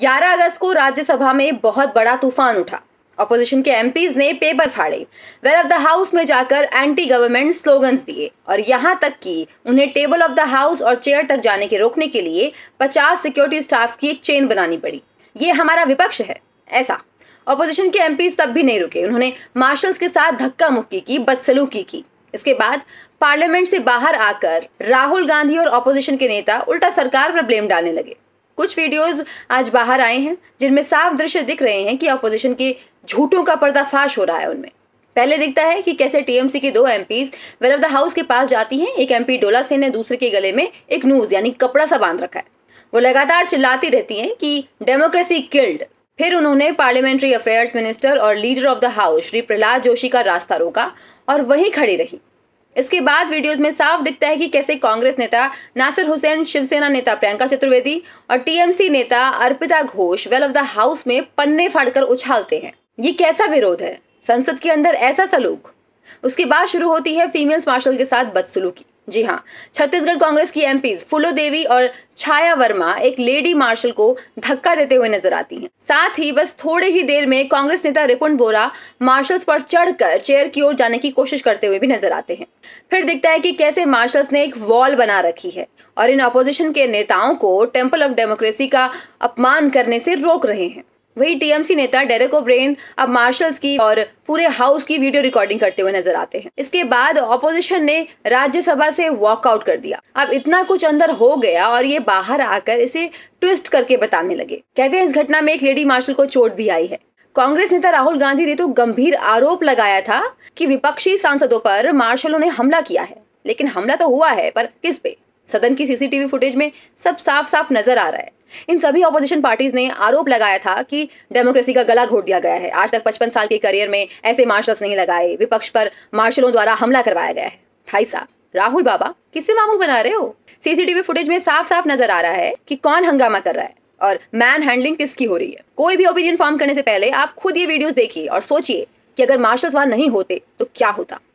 11 अगस्त को राज्यसभा में बहुत बड़ा तूफान उठा अपोजिशन के एम ने पेपर फाड़े वेल ऑफ द हाउस में जाकर एंटी गवर्नमेंट स्लोगन्स दिए और यहां तक कि उन्हें टेबल ऑफ द हाउस और चेयर तक जाने के रोकने के लिए 50 सिक्योरिटी स्टाफ की एक चेन बनानी पड़ी ये हमारा विपक्ष है ऐसा अपोजिशन के एमपीज तब भी नहीं रुके उन्होंने मार्शल्स के साथ धक्का मुक्की की बदसलूकी की इसके बाद पार्लियामेंट से बाहर आकर राहुल गांधी और अपोजिशन के नेता उल्टा सरकार पर ब्लेम डालने लगे कुछ वीडियोस आज बाहर आए हैं जिनमें साफ दृश्य दिख रहे हैं कि अपोजिशन के झूठों का पर्दाफाश हो रहा है उनमें पहले दिखता है कि कैसे टीएमसी के दो MPs well of the house के पास जाती हैं एक एमपी डोला सेन ने दूसरे के गले में एक न्यूज यानी कपड़ा सा बांध रखा है वो लगातार चिल्लाती रहती हैं कि डेमोक्रेसी किल्ड फिर उन्होंने पार्लियामेंट्री अफेयर्स मिनिस्टर और leader of the house Shri Prahlad Joshi का रास्ता रोका और वहीं खड़ी रही इसके बाद वीडियोस में साफ दिखता है कि कैसे कांग्रेस नेता नासिर हुसैन शिवसेना नेता प्रियंका चतुर्वेदी और टीएमसी नेता Arpita Ghosh well of the house में पन्ने फाड़कर उछालते हैं ये कैसा विरोध है संसद के अंदर ऐसा सलूक उसके बाद शुरू होती है फीमेल्स मार्शल के साथ बदसलूकी जी हाँ छत्तीसगढ़ कांग्रेस की एमपीज फुलो देवी और छाया वर्मा एक लेडी मार्शल को धक्का देते हुए नजर आती हैं। साथ ही बस थोड़ी ही देर में कांग्रेस नेता रिपुन बोरा मार्शल्स पर चढ़कर चेयर की ओर जाने की कोशिश करते हुए भी नजर आते हैं फिर दिखता है कि कैसे मार्शल्स ने एक वॉल बना रखी है और इन अपोजिशन के नेताओं को टेम्पल ऑफ डेमोक्रेसी का अपमान करने से रोक रहे हैं वही टीएमसी नेता डेरेक ओब्रेन अब मार्शल्स की और पूरे हाउस की वीडियो रिकॉर्डिंग करते हुए नजर आते हैं इसके बाद ऑपोजिशन ने राज्यसभा से वॉकआउट कर दिया अब इतना कुछ अंदर हो गया और ये बाहर आकर इसे ट्विस्ट करके बताने लगे कहते हैं इस घटना में एक लेडी मार्शल को चोट भी आई है कांग्रेस नेता राहुल गांधी ने तो गंभीर आरोप लगाया था कि विपक्षी सांसदों पर मार्शलों ने हमला किया है लेकिन हमला तो हुआ है पर किस पे सदन की सीसीटीवी फुटेज में सब साफ साफ नजर आ रहा है इन सभी ऑपोजिशन पार्टीज ने आरोप लगाया था कि डेमोक्रेसी का गला घोट दिया गया है आज तक पचपन साल के करियर में ऐसे मार्शल्स नहीं लगाए विपक्ष पर मार्शलों द्वारा हमला करवाया गया है भाई साहब राहुल बाबा किससे मामू बना रहे हो सीसीटीवी फुटेज में साफ साफ नजर आ रहा है कि कौन हंगामा कर रहा है और मैन हैंडलिंग किसकी हो रही है कोई भी ओपिनियन फॉर्म करने से पहले आप खुद ये वीडियोस देखिए और सोचिए कि अगर मार्शल्स वहां नहीं होते तो क्या होता